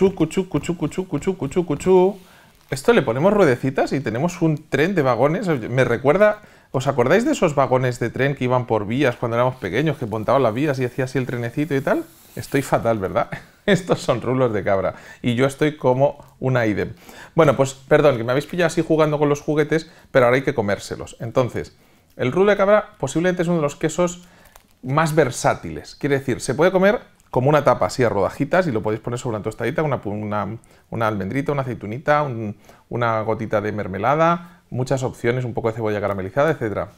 chu chucu, chucu, chucu, chucu, chucu, Esto le ponemos ruedecitas y tenemos un tren de vagones. Me recuerda. ¿Os acordáis de esos vagones de tren que iban por vías cuando éramos pequeños, que montaban las vías y hacía así el trenecito y tal? Estoy fatal, ¿verdad? Estos son rulos de cabra y yo estoy como una idem. Bueno, pues perdón, que me habéis pillado así jugando con los juguetes, pero ahora hay que comérselos. Entonces, el rulo de cabra posiblemente es uno de los quesos más versátiles. Quiere decir, se puede comer como una tapa así a rodajitas y lo podéis poner sobre una tostadita, una, almendrita, una aceitunita, una gotita de mermelada, muchas opciones, un poco de cebolla caramelizada, etc.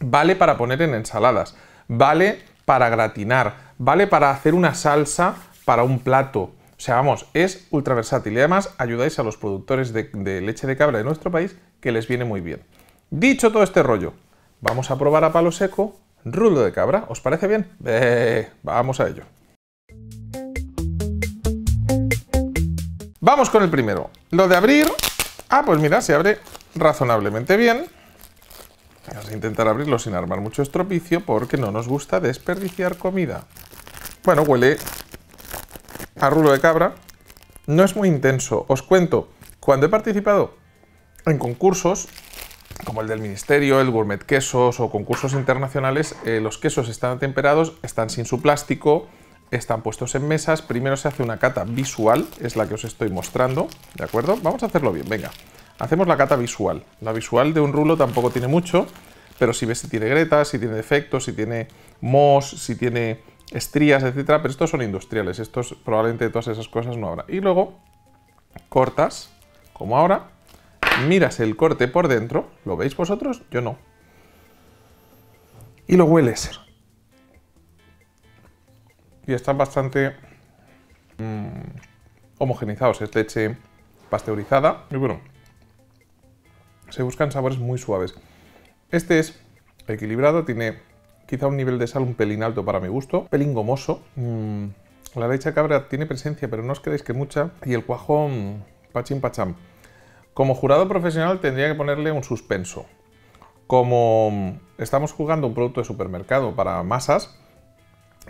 Vale para poner en ensaladas, vale para gratinar, vale para hacer una salsa para un plato. O sea, vamos, es ultra versátil y además ayudáis a los productores de, leche de cabra de nuestro país que les viene muy bien. Dicho todo este rollo, vamos a probar a palo seco rulo de cabra. ¿Os parece bien? vamos a ello. Vamos con el primero. Lo de abrir... Ah, pues mira, se abre razonablemente bien. Vamos a intentar abrirlo sin armar mucho estropicio porque no nos gusta desperdiciar comida. Bueno, huele a rulo de cabra. No es muy intenso. Os cuento, cuando he participado en concursos, como el del Ministerio, el Gourmet Quesos o concursos internacionales, eh, los quesos están temperados, están sin su plástico, están puestos en mesas. Primero se hace una cata visual, es la que os estoy mostrando, ¿de acuerdo? Vamos a hacerlo bien, venga. Hacemos la cata visual. La visual de un rulo tampoco tiene mucho, pero si ves si tiene gretas, si tiene defectos, si tiene mos, si tiene estrías, etcétera, pero estos son industriales, estos probablemente todas esas cosas no habrá. Y luego cortas, como ahora, miras el corte por dentro, ¿lo veis vosotros? Yo no. Y lo hueles y están bastante mm, homogenizados. Es leche pasteurizada y bueno, se buscan sabores muy suaves. Este es equilibrado, tiene quizá un nivel de sal un pelín alto para mi gusto, pelín gomoso. Mm, la leche cabra tiene presencia, pero no os creéis que mucha. Y el cuajón, pachín pacham. Como jurado profesional tendría que ponerle un suspenso. Como estamos jugando un producto de supermercado para masas,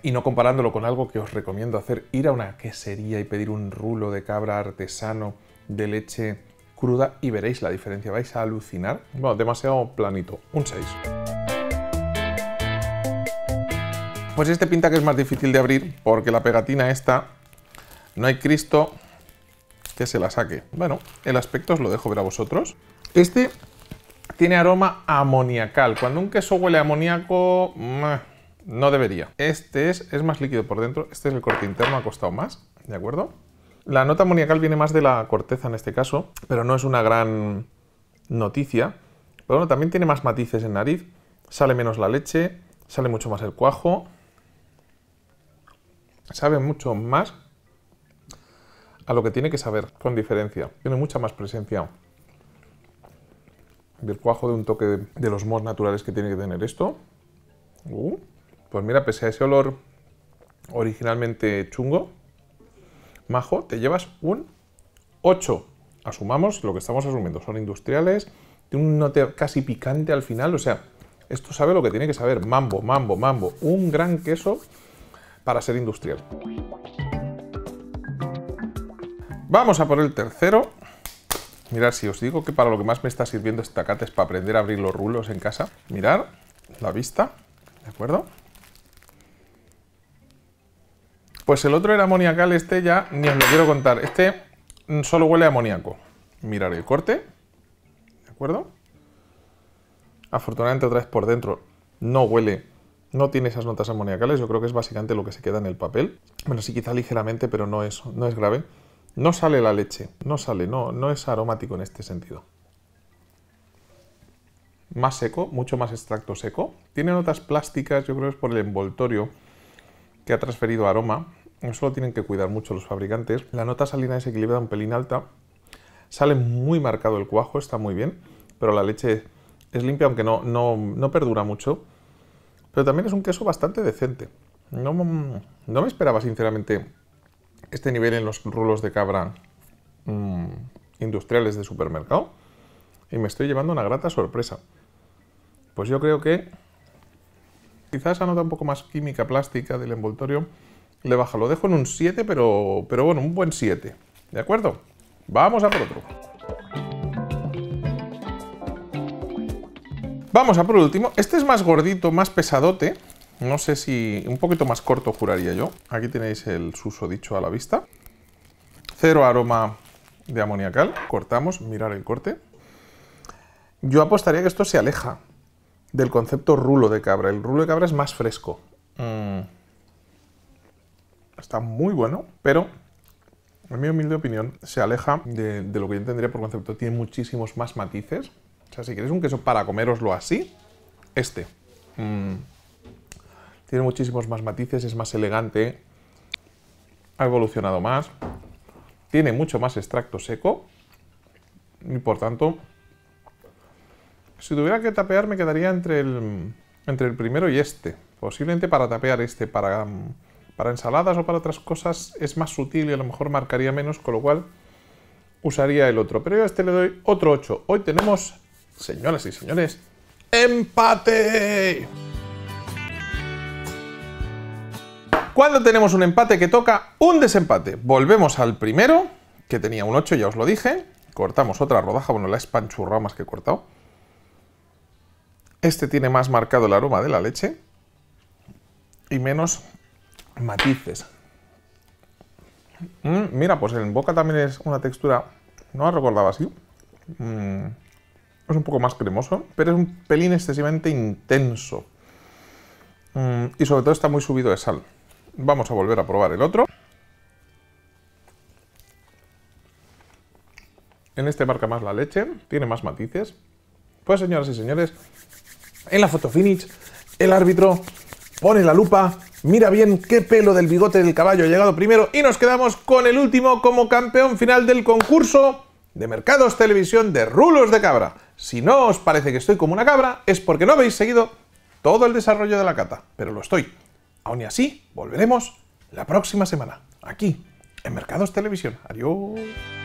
y no comparándolo con algo que os recomiendo hacer, ir a una quesería y pedir un rulo de cabra artesano de leche cruda y veréis la diferencia, vais a alucinar. Bueno, demasiado planito, un 6. Pues este pinta que es más difícil de abrir porque la pegatina esta, no hay Cristo que se la saque. Bueno, el aspecto os lo dejo ver a vosotros. Este tiene aroma amoniacal. Cuando un queso huele amoníaco... No debería. Este es, es más líquido por dentro. Este es el corte interno, ha costado más, ¿de acuerdo? La nota amoniacal viene más de la corteza en este caso, pero no es una gran noticia. Pero bueno, también tiene más matices en nariz. Sale menos la leche, sale mucho más el cuajo. Sabe mucho más a lo que tiene que saber, con diferencia. Tiene mucha más presencia del cuajo, de un toque de los mos naturales que tiene que tener esto. Uh. Pues mira, pese a ese olor originalmente chungo, majo, te llevas un 8. Asumamos lo que estamos asumiendo, son industriales, tiene un note casi picante al final, o sea, esto sabe lo que tiene que saber, mambo, mambo, mambo, un gran queso para ser industrial. Vamos a por el tercero. Mirad, si os digo que para lo que más me está sirviendo esta carta es para aprender a abrir los rulos en casa. Mirad la vista, ¿de acuerdo? Pues el otro era amoniacal, este ya ni os lo quiero contar. Este mm, solo huele a amoníaco. Mirar el corte, ¿de acuerdo? Afortunadamente otra vez por dentro no huele, no tiene esas notas amoniacales yo creo que es básicamente lo que se queda en el papel. Bueno, sí quizá ligeramente, pero no es, no es grave. No sale la leche, no sale, no, no es aromático en este sentido. Más seco, mucho más extracto seco. Tiene notas plásticas, yo creo que es por el envoltorio que ha transferido aroma, eso lo tienen que cuidar mucho los fabricantes. La nota salina es equilibrada un pelín alta. Sale muy marcado el cuajo, está muy bien, pero la leche es limpia, aunque no, no, perdura mucho. Pero también es un queso bastante decente. No, me esperaba, sinceramente, este nivel en los rulos de cabra mm, industriales de supermercado. Y me estoy llevando una grata sorpresa. Pues yo creo que quizás esa nota un poco más química, plástica del envoltorio le baja. Lo dejo en un 7, pero, bueno, un buen 7. ¿De acuerdo? Vamos a por otro. Vamos a por último. Este es más gordito, más pesadote. No sé si... un poquito más corto juraría yo. Aquí tenéis el suso dicho a la vista. Cero aroma de amoniacal. Cortamos, mirar el corte. Yo apostaría que esto se aleja del concepto rulo de cabra. El rulo de cabra es más fresco. Mmm está muy bueno, pero en mi humilde opinión se aleja de, lo que yo entendería por concepto. Tiene muchísimos más matices. O sea, si queréis un queso para comeroslo así, este. Mm. Tiene muchísimos más matices, es más elegante, ha evolucionado más, tiene mucho más extracto seco y por tanto, si tuviera que tapear me quedaría entre el, entre el primero y este. Posiblemente para tapear este, para mm, para ensaladas o para otras cosas es más sutil y a lo mejor marcaría menos, con lo cual usaría el otro. Pero yo a este le doy otro 8. Hoy tenemos, señoras y señores, ¡empate! Cuando tenemos un empate que toca un desempate? Volvemos al primero, que tenía un 8, ya os lo dije. Cortamos otra rodaja, bueno, la he espanchurrado más que cortado. Este tiene más marcado el aroma de la leche y menos matices. Mm, mira, pues el boca también es una textura, no ha recordaba así. Mm, es un poco más cremoso, pero es un pelín excesivamente intenso. Mm, y sobre todo está muy subido de sal. Vamos a volver a probar el otro. En este marca más la leche, tiene más matices. Pues señoras y señores, en la foto finish, el árbitro pone la lupa Mira bien qué pelo del bigote del caballo ha llegado primero y nos quedamos con el último como campeón final del concurso de Mercados Televisión de Rulos de Cabra. Si no os parece que estoy como una cabra, es porque no habéis seguido todo el desarrollo de la cata, pero lo estoy. Aún y así, volveremos la próxima semana, aquí, en Mercados Televisión. Adiós.